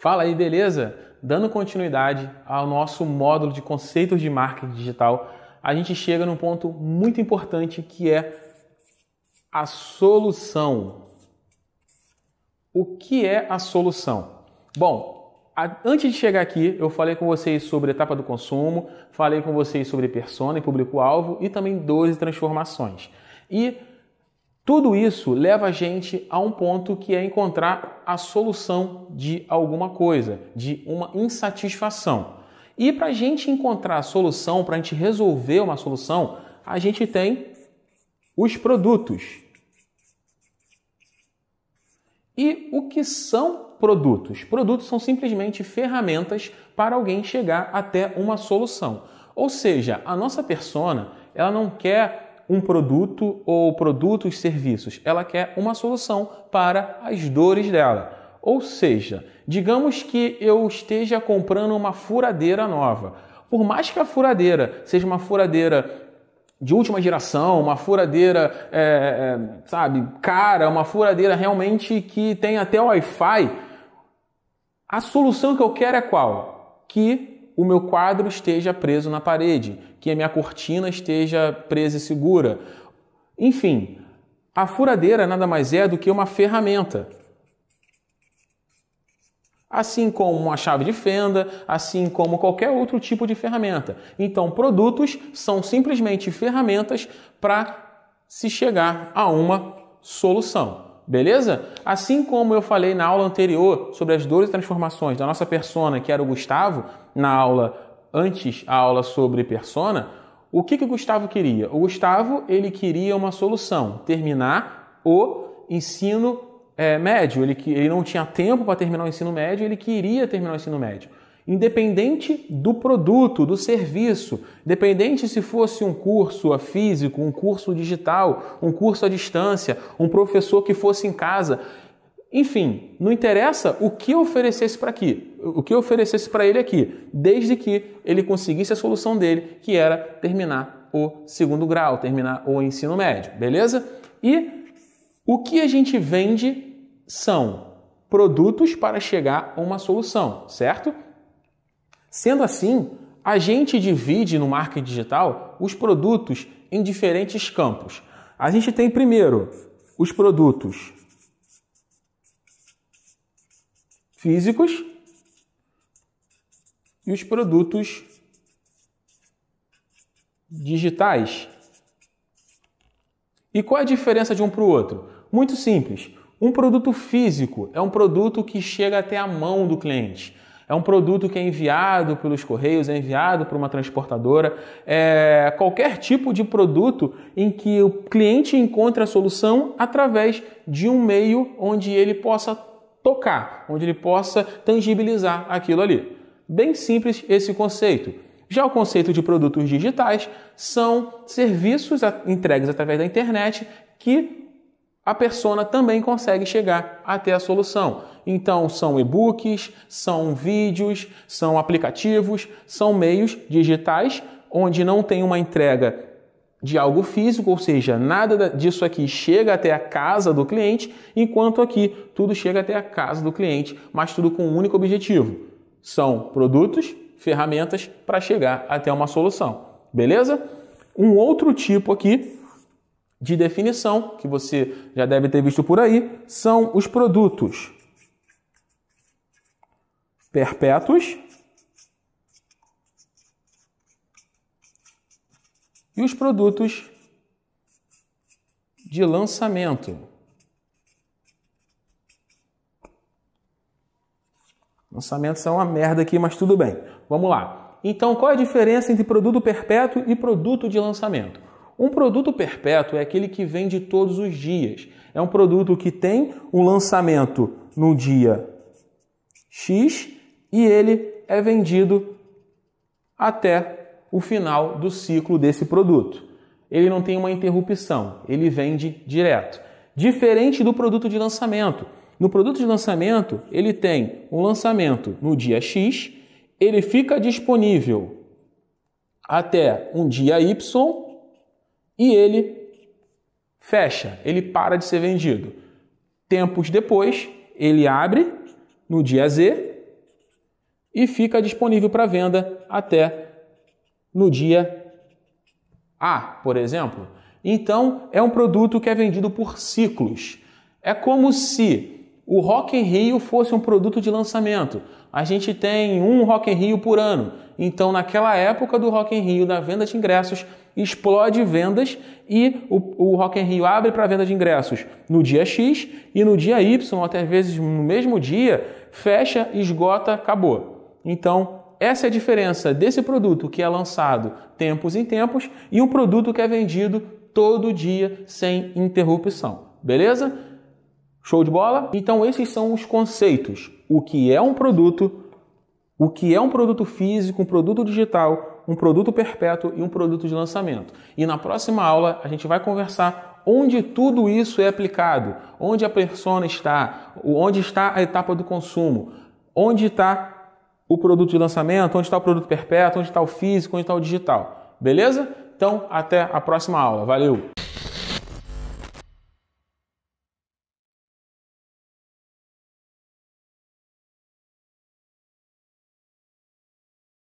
Fala aí, beleza? Dando continuidade ao nosso módulo de conceitos de marketing digital, a gente chega num ponto muito importante que é a solução. O que é a solução? Bom, antes de chegar aqui, eu falei com vocês sobre a etapa do consumo, falei com vocês sobre persona e público-alvo e também 12 transformações. E tudo isso leva a gente a um ponto que é encontrar a solução de alguma coisa, de uma insatisfação. E para a gente encontrar a solução, para a gente resolver uma solução, a gente tem os produtos. E o que são produtos? Produtos são simplesmente ferramentas para alguém chegar até uma solução. Ou seja, a nossa persona, ela não quer um produto ou produtos, serviços. Ela quer uma solução para as dores dela. Ou seja, digamos que eu esteja comprando uma furadeira nova. Por mais que a furadeira seja uma furadeira de última geração, uma furadeira, é, é sabe, cara, uma furadeira realmente que tem até Wi-Fi, a solução que eu quero é qual? Que o meu quadro esteja preso na parede, que a minha cortina esteja presa e segura. Enfim, a furadeira nada mais é do que uma ferramenta. Assim como uma chave de fenda, assim como qualquer outro tipo de ferramenta. Então, produtos são simplesmente ferramentas para se chegar a uma solução. Beleza? Assim como eu falei na aula anterior sobre as e transformações da nossa persona, que era o Gustavo, na aula antes, a aula sobre persona, o que, que o Gustavo queria? O Gustavo ele queria uma solução, terminar o ensino é, médio. Ele, ele não tinha tempo para terminar o ensino médio, ele queria terminar o ensino médio independente do produto, do serviço, independente se fosse um curso físico, um curso digital, um curso à distância, um professor que fosse em casa, enfim, não interessa o que oferecesse para aqui, o que oferecesse para ele aqui, desde que ele conseguisse a solução dele, que era terminar o segundo grau, terminar o ensino médio, beleza? E o que a gente vende são produtos para chegar a uma solução, certo? Sendo assim, a gente divide no marketing digital os produtos em diferentes campos. A gente tem primeiro os produtos físicos e os produtos digitais. E qual é a diferença de um para o outro? Muito simples. Um produto físico é um produto que chega até a mão do cliente. É um produto que é enviado pelos correios, é enviado por uma transportadora. É qualquer tipo de produto em que o cliente encontre a solução através de um meio onde ele possa tocar, onde ele possa tangibilizar aquilo ali. Bem simples esse conceito. Já o conceito de produtos digitais são serviços entregues através da internet que a persona também consegue chegar até a solução. Então, são e-books, são vídeos, são aplicativos, são meios digitais onde não tem uma entrega de algo físico, ou seja, nada disso aqui chega até a casa do cliente, enquanto aqui tudo chega até a casa do cliente, mas tudo com um único objetivo: são produtos, ferramentas para chegar até uma solução. Beleza? Um outro tipo aqui de definição, que você já deve ter visto por aí, são os produtos perpétuos e os produtos de lançamento. Lançamentos são uma merda aqui, mas tudo bem. Vamos lá. Então, qual é a diferença entre produto perpétuo e produto de lançamento? Um produto perpétuo é aquele que vende todos os dias. É um produto que tem um lançamento no dia X e ele é vendido até o final do ciclo desse produto. Ele não tem uma interrupção, ele vende direto. Diferente do produto de lançamento. No produto de lançamento, ele tem um lançamento no dia X, ele fica disponível até um dia Y e ele fecha, ele para de ser vendido. Tempos depois, ele abre no dia Z e fica disponível para venda até no dia A, por exemplo. Então, é um produto que é vendido por ciclos. É como se o Rock in Rio fosse um produto de lançamento. A gente tem um Rock in Rio por ano. Então, naquela época do Rock in Rio, da venda de ingressos, explode vendas e o, o Rock in Rio abre para venda de ingressos no dia X e no dia Y, até às vezes no mesmo dia, fecha, esgota, acabou. Então, essa é a diferença desse produto que é lançado tempos em tempos e um produto que é vendido todo dia sem interrupção. Beleza? Show de bola? Então, esses são os conceitos: o que é um produto, o que é um produto físico, um produto digital, um produto perpétuo e um produto de lançamento. E na próxima aula a gente vai conversar onde tudo isso é aplicado, onde a persona está, onde está a etapa do consumo, onde está o produto de lançamento, onde está o produto perpétuo, onde está o físico, onde está o digital. Beleza? Então, até a próxima aula. Valeu!